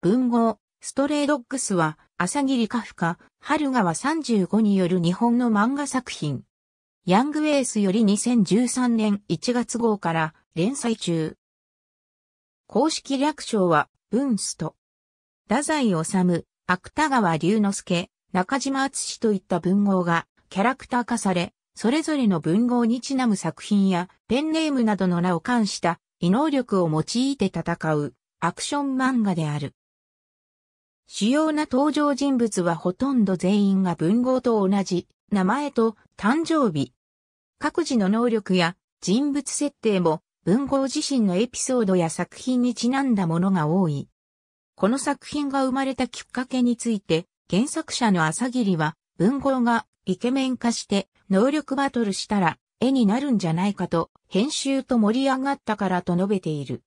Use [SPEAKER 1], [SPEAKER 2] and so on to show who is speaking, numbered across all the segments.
[SPEAKER 1] 文豪、ストレイドッグスは、朝霧カフカ、春川35による日本の漫画作品。ヤングエースより2013年1月号から連載中。公式略称は、文スト。太宰治、芥川龍之介、中島敦といった文豪がキャラクター化され、それぞれの文豪にちなむ作品やペンネームなどの名を冠した異能力を用いて戦うアクション漫画である。主要な登場人物はほとんど全員が文豪と同じ、名前と誕生日。各自の能力や人物設定も文豪自身のエピソードや作品にちなんだものが多い。この作品が生まれたきっかけについて、原作者の朝霧は文豪がイケメン化して能力バトルしたら絵になるんじゃないかと編集と盛り上がったからと述べている。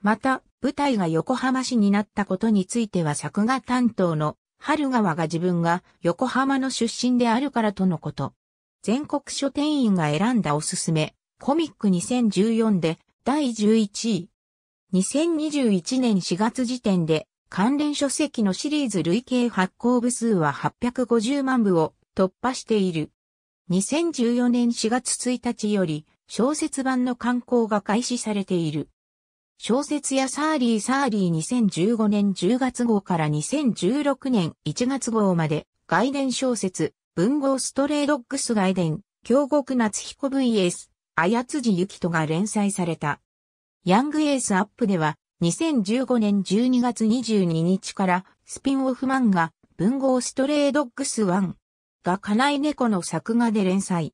[SPEAKER 1] また、舞台が横浜市になったことについては作画担当の春川が自分が横浜の出身であるからとのこと。全国書店員が選んだおすすめ、コミック2014で第11位。2021年4月時点で関連書籍のシリーズ累計発行部数は850万部を突破している。2014年4月1日より小説版の刊行が開始されている。小説やサーリーサーリー2015年10月号から2016年1月号まで、外伝小説、文豪ストレイドッグス外伝、京極夏彦 VS、あやつじゆきとが連載された。ヤングエースアップでは、2015年12月22日からスピンオフ漫画文豪ストレイドッグス1が金井猫の作画で連載。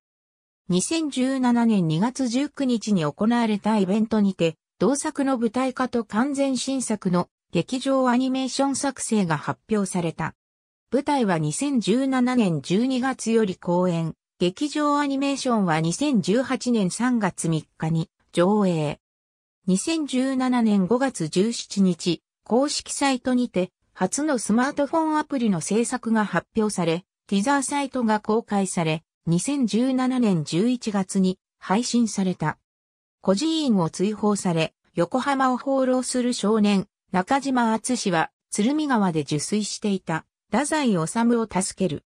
[SPEAKER 1] 2017年2月19日に行われたイベントにて同作の舞台化と完全新作の劇場アニメーション作成が発表された。舞台は2017年12月より公演、劇場アニメーションは2018年3月3日に上映。2017年5月17日、公式サイトにて、初のスマートフォンアプリの制作が発表され、ティザーサイトが公開され、2017年11月に配信された。孤児院を追放され、横浜を放浪する少年、中島厚氏は、鶴見川で受水していた、太宰治を助ける。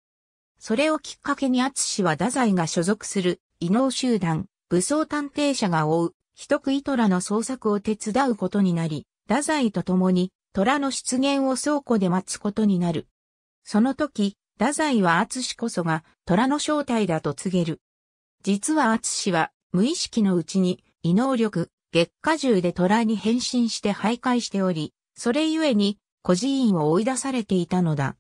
[SPEAKER 1] それをきっかけに厚氏は太宰が所属する、異能集団、武装探偵者が追う、人食い虎の捜索を手伝うことになり、太宰と共に、虎の出現を倉庫で待つことになる。その時、太宰は厚氏こそが虎の正体だと告げる。実は厚氏は無意識のうちに異能力、月下獣で虎に変身して徘徊しており、それゆえに、孤児院を追い出されていたのだ。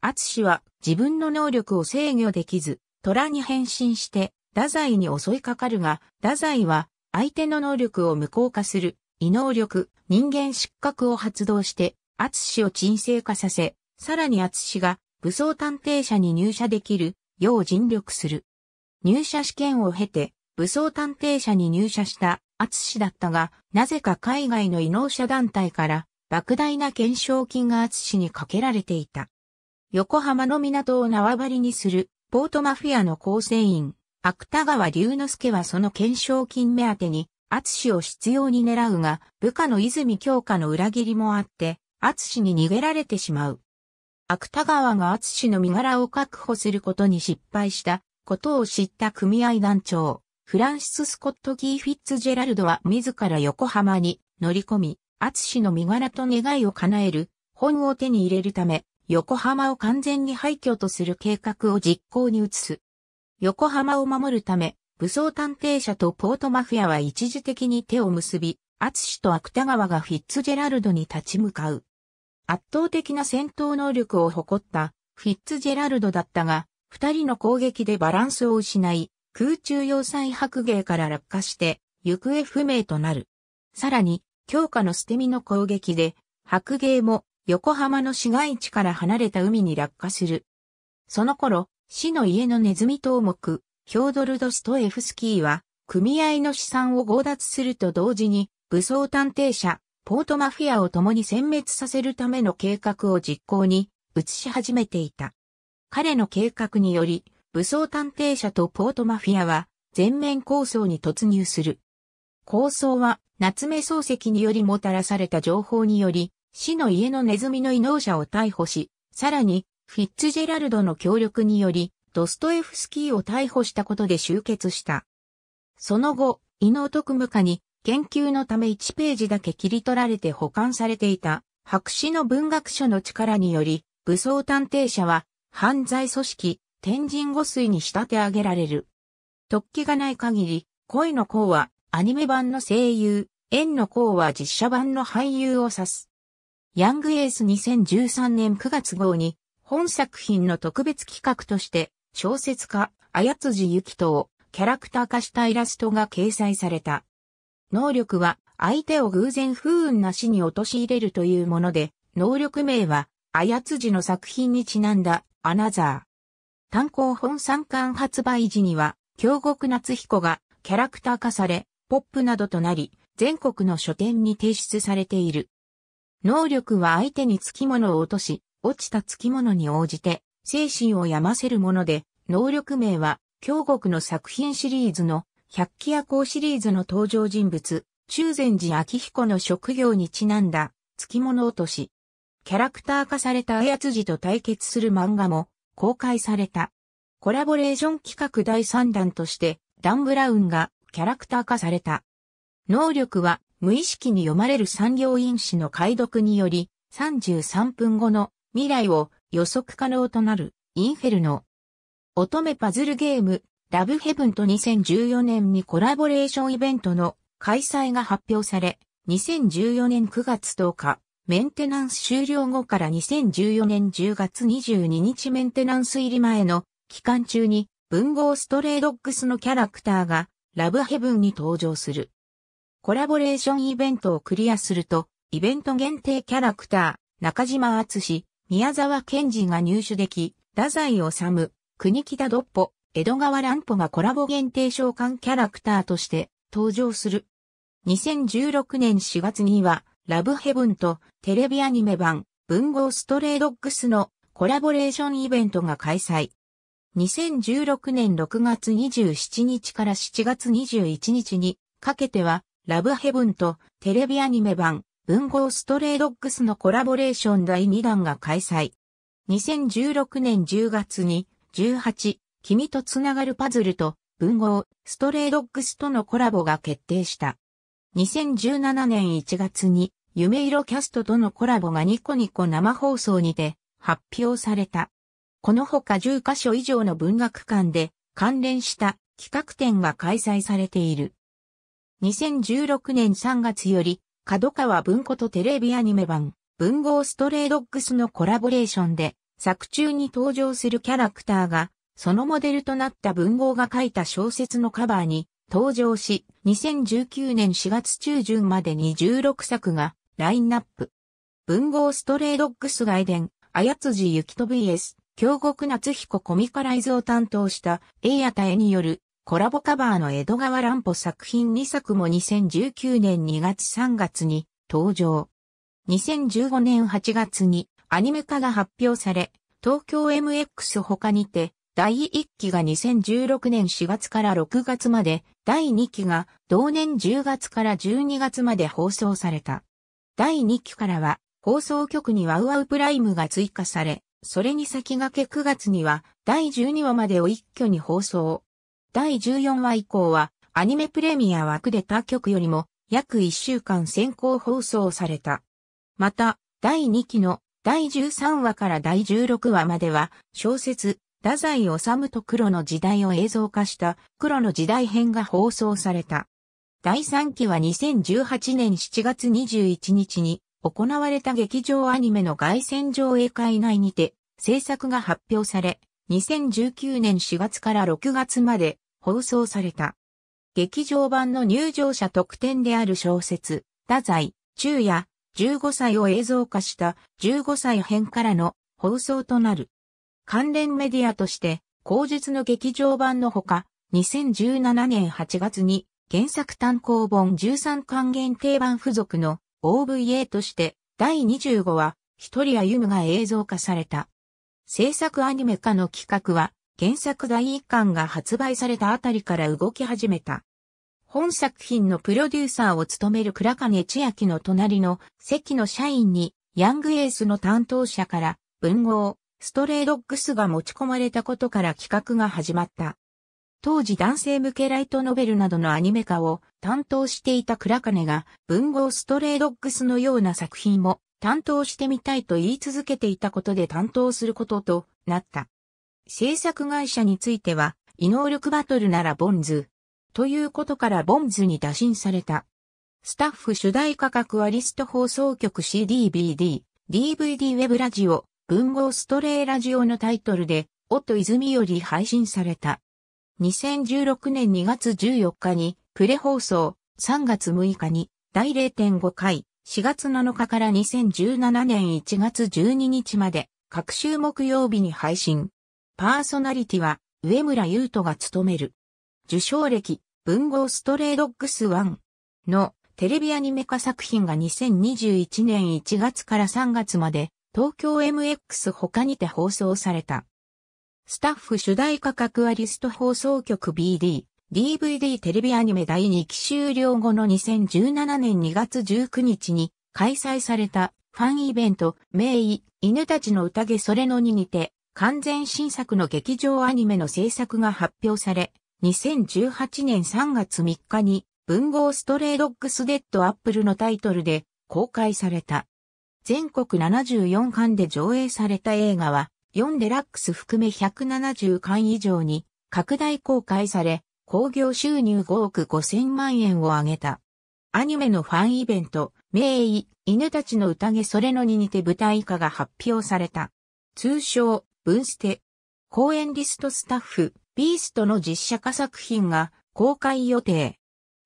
[SPEAKER 1] 厚氏は自分の能力を制御できず、虎に変身して、太宰に襲いかかるが、太宰は相手の能力を無効化する、異能力、人間失格を発動して、厚氏を沈静化させ、さらに厚氏が武装探偵者に入社できるよう尽力する。入社試験を経て、武装探偵社に入社した厚氏だったが、なぜか海外の異能者団体から莫大な懸賞金が厚氏にかけられていた。横浜の港を縄張りにするポートマフィアの構成員、芥川龍之介はその懸賞金目当てに、厚を執拗に狙うが、部下の泉京化の裏切りもあって、厚に逃げられてしまう。芥川が厚の身柄を確保することに失敗したことを知った組合団長、フランシス・スコット・ギー・フィッツジェラルドは自ら横浜に乗り込み、アツシの身柄と願いを叶える本を手に入れるため、横浜を完全に廃墟とする計画を実行に移す。横浜を守るため、武装探偵社とポートマフィアは一時的に手を結び、アツシと芥川がフィッツジェラルドに立ち向かう。圧倒的な戦闘能力を誇ったフィッツジェラルドだったが、二人の攻撃でバランスを失い、空中要塞白芸から落下して、行方不明となる。さらに、強化の捨て身の攻撃で、白芸も横浜の市街地から離れた海に落下する。その頃、市の家のネズミ頭目、ヒョードルドストエフスキーは、組合の資産を強奪すると同時に、武装探偵者、ポートマフィアを共に殲滅させるための計画を実行に移し始めていた。彼の計画により、武装探偵社とポートマフィアは全面構想に突入する。構想は夏目漱石によりもたらされた情報により、死の家のネズミの異能者を逮捕し、さらにフィッツジェラルドの協力により、ドストエフスキーを逮捕したことで集結した。その後、異能特務課に研究のため1ページだけ切り取られて保管されていた白紙の文学書の力により、武装探偵者は犯罪組織天神五水に仕立て上げられる。突起がない限り、恋の項はアニメ版の声優、縁の項は実写版の俳優を指す。ヤングエース2013年9月号に、本作品の特別企画として、小説家、あやつじゆきとをキャラクター化したイラストが掲載された。能力は相手を偶然不運なしに陥れるというもので、能力名は、あやつじの作品にちなんだ、アナザー。単行本三巻発売時には、京極夏彦がキャラクター化され、ポップなどとなり、全国の書店に提出されている。能力は相手につきものを落とし、落ちたつきものに応じて、精神を病ませるもので、能力名は、京極の作品シリーズの、百鬼夜行シリーズの登場人物、中禅寺明彦の職業にちなんだ、つきもの落とし。キャラクター化された綾辻と対決する漫画も公開された。コラボレーション企画第3弾として、ダン・ブラウンがキャラクター化された。能力は無意識に読まれる産業因子の解読により、33分後の未来を予測可能となるインフェルノ。乙女パズルゲーム、ラブヘブンと2014年にコラボレーションイベントの開催が発表され、2014年9月10日、メンテナンス終了後から2014年10月22日メンテナンス入り前の期間中に文豪ストレイドッグスのキャラクターがラブヘブンに登場する。コラボレーションイベントをクリアすると、イベント限定キャラクター、中島敦史、宮沢賢治が入手でき、太宰治、国木田ドッポ、江戸川乱歩がコラボ限定召喚キャラクターとして登場する。2016年4月には、ラブヘブンとテレビアニメ版文豪ストレイドッグスのコラボレーションイベントが開催。2016年6月27日から7月21日にかけては、ラブヘブンとテレビアニメ版文豪ストレイドッグスのコラボレーション第2弾が開催。2016年10月に18、君とつながるパズルと文豪ストレイドッグスとのコラボが決定した。2017年1月に夢色キャストとのコラボがニコニコ生放送にて発表された。このほか10カ所以上の文学館で関連した企画展が開催されている。2016年3月より、角川文庫とテレビアニメ版、文豪ストレイドッグスのコラボレーションで、作中に登場するキャラクターが、そのモデルとなった文豪が書いた小説のカバーに登場し、2019年4月中旬までに16作がラインナップ。文豪ストレイドッグス外伝、あやつじゆきと VS、京極夏彦コミカライズを担当した、エイヤタエによる、コラボカバーの江戸川乱歩作品2作も2019年2月3月に登場。2015年8月にアニメ化が発表され、東京 MX 他にて、第1期が2016年4月から6月まで、第2期が同年10月から12月まで放送された。第2期からは、放送局にワウワウプライムが追加され、それに先駆け9月には、第12話までを一挙に放送。第14話以降は、アニメプレミア枠で他局よりも、約1週間先行放送された。また、第2期の第13話から第16話までは、小説、太宰治と黒の時代を映像化した黒の時代編が放送された。第3期は2018年7月21日に行われた劇場アニメの外線上映会内にて制作が発表され、2019年4月から6月まで放送された。劇場版の入場者特典である小説、太宰、昼夜、15歳を映像化した15歳編からの放送となる。関連メディアとして、後述の劇場版のほか、2017年8月に原作単行本13巻限定版付属の OVA として第25話、一人歩むが映像化された。制作アニメ化の企画は、原作第1巻が発売されたあたりから動き始めた。本作品のプロデューサーを務める倉金千秋の隣の席の社員に、ヤングエースの担当者から、文豪、ストレイドッグスが持ち込まれたことから企画が始まった。当時男性向けライトノベルなどのアニメ化を担当していた倉金が文豪ストレイドッグスのような作品も担当してみたいと言い続けていたことで担当することとなった。制作会社については、異能力バトルならボンズ。ということからボンズに打診された。スタッフ主題価格はリスト放送局 CDBD、DVD ウェブラジオ、文豪ストレイラジオのタイトルで、音泉より配信された。2016年2月14日にプレ放送、3月6日に第0.5回、4月7日から2017年1月12日まで、各週木曜日に配信。パーソナリティは、上村優斗が務める。受賞歴、文豪ストレイドッグス1のテレビアニメ化作品が2021年1月から3月まで、東京 MX 他にて放送された。スタッフ主題価格アリスト放送局 BD、DVD テレビアニメ第2期終了後の2017年2月19日に開催されたファンイベント、名医、犬たちの宴それのににて、完全新作の劇場アニメの制作が発表され、2018年3月3日に、文豪ストレイドッグスデッドアップルのタイトルで公開された。全国74巻で上映された映画は、4デラックス含め170巻以上に拡大公開され、興行収入5億5千万円を上げた。アニメのファンイベント、名医、犬たちの宴それのに似て舞台化が発表された。通称、ン捨て。公演リストスタッフ、ビーストの実写化作品が公開予定。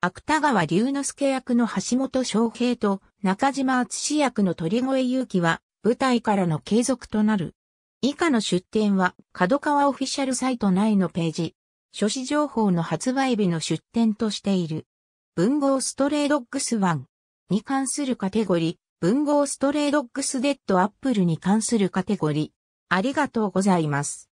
[SPEAKER 1] 芥川龍之介役の橋本翔平と中島敦役の鳥越祐希は舞台からの継続となる。以下の出展は、角川オフィシャルサイト内のページ。書誌情報の発売日の出店としている。文豪ストレイドッグス1に関するカテゴリー、文豪ストレイドッグスデッドアップルに関するカテゴリー。ありがとうございます。